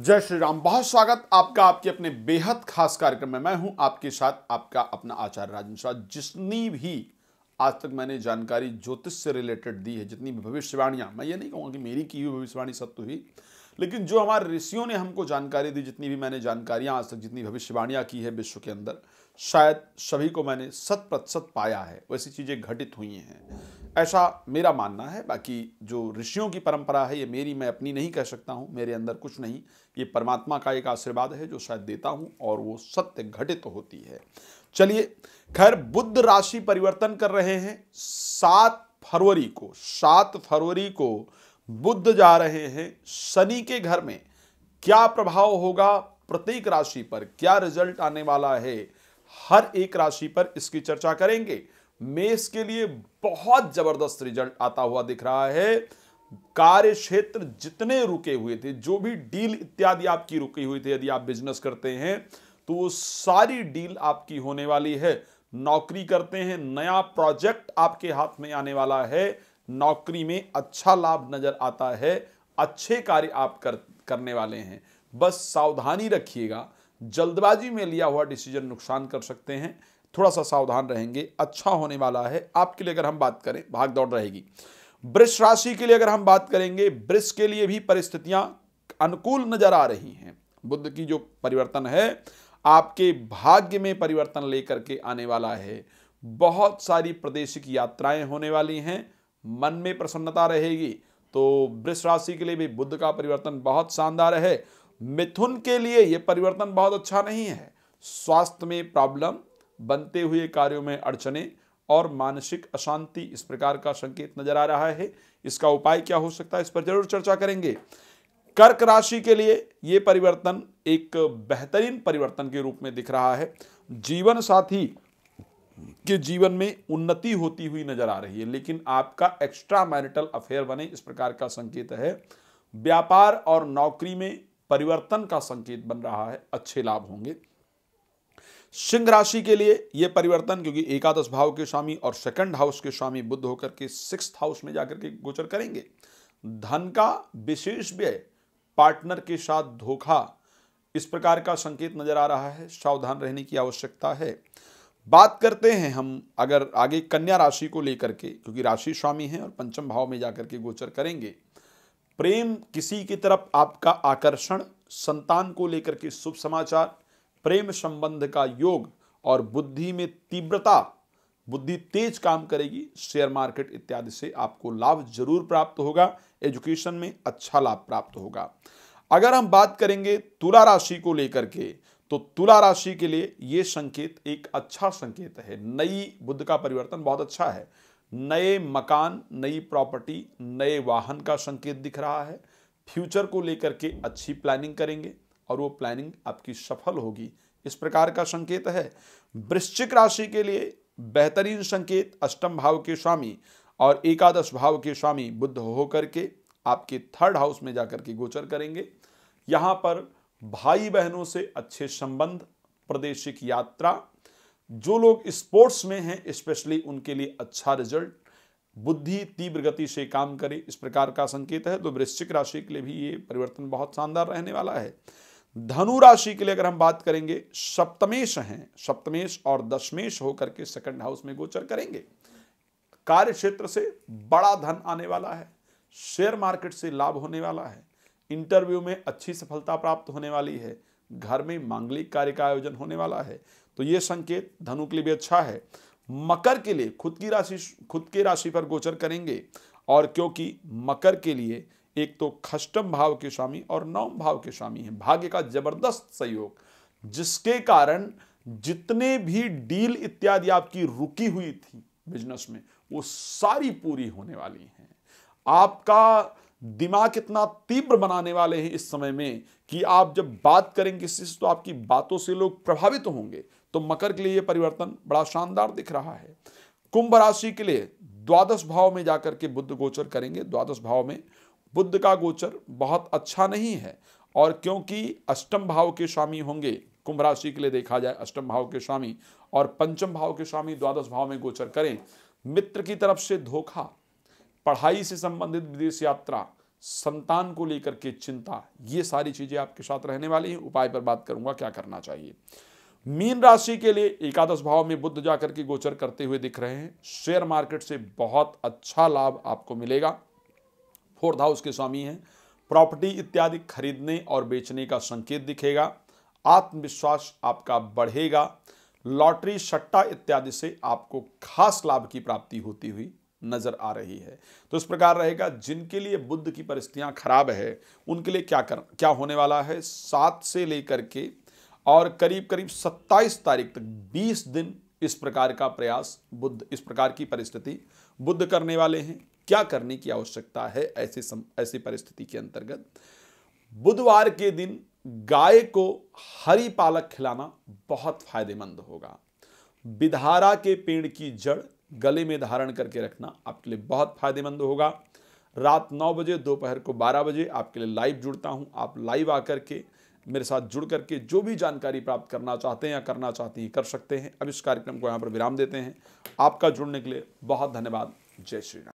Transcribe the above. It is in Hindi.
जय श्री राम बहुत स्वागत आपका आपके अपने बेहद खास कार्यक्रम में मैं हूं आपके साथ आपका अपना आचार्य राजन शाह जितनी भी आज तक मैंने जानकारी ज्योतिष से रिलेटेड दी है जितनी भी भविष्यवाणियां मैं ये नहीं कहूँगा कि मेरी की हुई भविष्यवाणी सत्य तो हुई लेकिन जो हमारे ऋषियों ने हमको जानकारी दी जितनी भी मैंने जानकारियां आज तक जितनी भविष्यवाणियां की है विश्व के अंदर शायद सभी को मैंने शत प्रतिशत पाया है वैसी चीज़ें घटित हुई हैं ऐसा मेरा मानना है बाकी जो ऋषियों की परंपरा है ये मेरी मैं अपनी नहीं कह सकता हूँ मेरे अंदर कुछ नहीं ये परमात्मा का एक आशीर्वाद है जो शायद देता हूँ और वो सत्य घटित तो होती है चलिए खैर बुद्ध राशि परिवर्तन कर रहे हैं सात फरवरी को सात फरवरी को बुद्ध जा रहे हैं शनि के घर में क्या प्रभाव होगा प्रत्येक राशि पर क्या रिजल्ट आने वाला है हर एक राशि पर इसकी चर्चा करेंगे मेष के लिए बहुत जबरदस्त रिजल्ट आता हुआ दिख रहा है कार्य क्षेत्र जितने रुके हुए थे जो भी डील इत्यादि आपकी रुकी हुई थी यदि आप बिजनेस करते हैं तो वो सारी डील आपकी होने वाली है नौकरी करते हैं नया प्रोजेक्ट आपके हाथ में आने वाला है नौकरी में अच्छा लाभ नजर आता है अच्छे कार्य आप कर करने वाले हैं बस सावधानी रखिएगा जल्दबाजी में लिया हुआ डिसीजन नुकसान कर सकते हैं थोड़ा सा सावधान रहेंगे अच्छा होने वाला है आपके लिए अगर हम बात करें भाग दौड़ रहेगी वृक्ष राशि के लिए अगर हम बात करेंगे वृक्ष के लिए भी परिस्थितियां अनुकूल नजर आ रही हैं बुद्ध की जो परिवर्तन है आपके भाग्य में परिवर्तन लेकर के आने वाला है बहुत सारी प्रदेशिक यात्राएं होने वाली हैं मन में प्रसन्नता रहेगी तो वृक्ष राशि के लिए भी बुद्ध का परिवर्तन बहुत शानदार है मिथुन के लिए यह परिवर्तन बहुत अच्छा नहीं है स्वास्थ्य में प्रॉब्लम बनते हुए कार्यों में अड़चने और मानसिक अशांति इस प्रकार का संकेत नजर आ रहा है इसका उपाय क्या हो सकता है इस पर जरूर चर्चा करेंगे कर्क राशि के लिए ये परिवर्तन एक बेहतरीन परिवर्तन के रूप में दिख रहा है जीवन साथी के जीवन में उन्नति होती हुई नजर आ रही है लेकिन आपका एक्स्ट्रा मैरिटल अफेयर बने इस प्रकार का संकेत है व्यापार और नौकरी में परिवर्तन का संकेत बन रहा है अच्छे लाभ होंगे सिंह राशि के लिए यह परिवर्तन क्योंकि एकादश भाव के स्वामी और सेकंड हाउस के स्वामी बुद्ध होकर के सिक्स हाउस में जाकर के गोचर करेंगे धन का विशेष व्यय पार्टनर के साथ धोखा इस प्रकार का संकेत नजर आ रहा है सावधान रहने की आवश्यकता है बात करते हैं हम अगर आगे कन्या राशि को लेकर के क्योंकि राशि स्वामी हैं और पंचम भाव में जाकर के गोचर करेंगे प्रेम किसी की तरफ आपका आकर्षण संतान को लेकर के शुभ समाचार प्रेम संबंध का योग और बुद्धि में तीव्रता बुद्धि तेज काम करेगी शेयर मार्केट इत्यादि से आपको लाभ जरूर प्राप्त होगा एजुकेशन में अच्छा लाभ प्राप्त होगा अगर हम बात करेंगे तुला राशि को लेकर के तो तुला राशि के लिए ये संकेत एक अच्छा संकेत है नई बुद्ध का परिवर्तन बहुत अच्छा है नए मकान नई प्रॉपर्टी नए वाहन का संकेत दिख रहा है फ्यूचर को लेकर के अच्छी प्लानिंग करेंगे और वो प्लानिंग आपकी सफल होगी इस प्रकार का संकेत है वृश्चिक राशि के लिए बेहतरीन संकेत अष्टम भाव के स्वामी और एकादश भाव के स्वामी बुद्ध होकर के आपके थर्ड हाउस में जाकर के गोचर करेंगे यहाँ पर भाई बहनों से अच्छे संबंध प्रदेशिक यात्रा जो लोग स्पोर्ट्स में हैं स्पेशली उनके लिए अच्छा रिजल्ट बुद्धि तीव्र गति से काम करे इस प्रकार का संकेत है तो वृश्चिक राशि के लिए भी ये परिवर्तन बहुत शानदार रहने वाला है धनु राशि के लिए अगर हम बात करेंगे सप्तमेश हैं सप्तमेश और दशमेश होकर के सेकंड हाउस में गोचर करेंगे कार्य क्षेत्र से बड़ा धन आने वाला है शेयर मार्केट से लाभ होने वाला है इंटरव्यू में अच्छी सफलता प्राप्त होने वाली है घर में मांगलिक कार्य का आयोजन होने वाला है तो ये संकेत धनु के लिए भी अच्छा है मकर के लिए खुद की राशि खुद के राशि पर गोचर करेंगे और क्योंकि मकर के लिए एक तो खष्टम भाव के स्वामी और नवम भाव के स्वामी हैं भाग्य का जबरदस्त सहयोग जिसके कारण जितने भी डील इत्यादि आपकी रुकी हुई थी बिजनेस में वो सारी पूरी होने वाली हैं आपका दिमाग इतना तीव्र बनाने वाले हैं इस समय में कि आप जब बात करेंगे किसी से तो आपकी बातों से लोग प्रभावित होंगे तो मकर के लिए ये परिवर्तन बड़ा शानदार दिख रहा है कुंभ राशि के लिए द्वादश भाव में जाकर के बुद्ध गोचर करेंगे द्वादश भाव में बुद्ध का गोचर बहुत अच्छा नहीं है और क्योंकि अष्टम भाव के स्वामी होंगे कुंभ राशि के लिए देखा जाए अष्टम भाव के स्वामी और पंचम भाव के स्वामी द्वादश भाव में गोचर करें मित्र की तरफ से धोखा पढ़ाई से संबंधित विदेश यात्रा संतान को लेकर के चिंता ये सारी चीजें आपके साथ रहने वाली हैं उपाय पर बात करूंगा क्या करना चाहिए मीन राशि के लिए एकादश भाव में बुद्ध जाकर के गोचर करते हुए दिख रहे हैं शेयर मार्केट से बहुत अच्छा लाभ आपको मिलेगा फोर्थ हाउस के स्वामी हैं प्रॉपर्टी इत्यादि खरीदने और बेचने का संकेत दिखेगा आत्मविश्वास आपका बढ़ेगा लॉटरी सट्टा इत्यादि से आपको खास लाभ की प्राप्ति होती हुई नजर आ रही है तो इस प्रकार रहेगा जिनके लिए बुद्ध की परिस्थितियां खराब है उनके लिए क्या कर क्या होने वाला है सात से लेकर के और करीब करीब 27 तारीख तक 20 दिन इस प्रकार का प्रयास बुद्ध इस प्रकार की परिस्थिति बुद्ध करने वाले हैं क्या करने की आवश्यकता है ऐसे सम, ऐसी परिस्थिति के अंतर्गत बुधवार के दिन गाय को हरी पालक खिलाना बहुत फायदेमंद होगा बिधारा के पेड़ की जड़ गले में धारण करके रखना आपके लिए बहुत फायदेमंद होगा रात नौ बजे दोपहर को बारह बजे आपके लिए लाइव जुड़ता हूँ आप लाइव आकर के मेरे साथ जुड़ करके जो भी जानकारी प्राप्त करना चाहते हैं या करना चाहते हैं कर सकते हैं अब इस कार्यक्रम को यहाँ पर विराम देते हैं आपका जुड़ने के लिए बहुत धन्यवाद जय श्री राम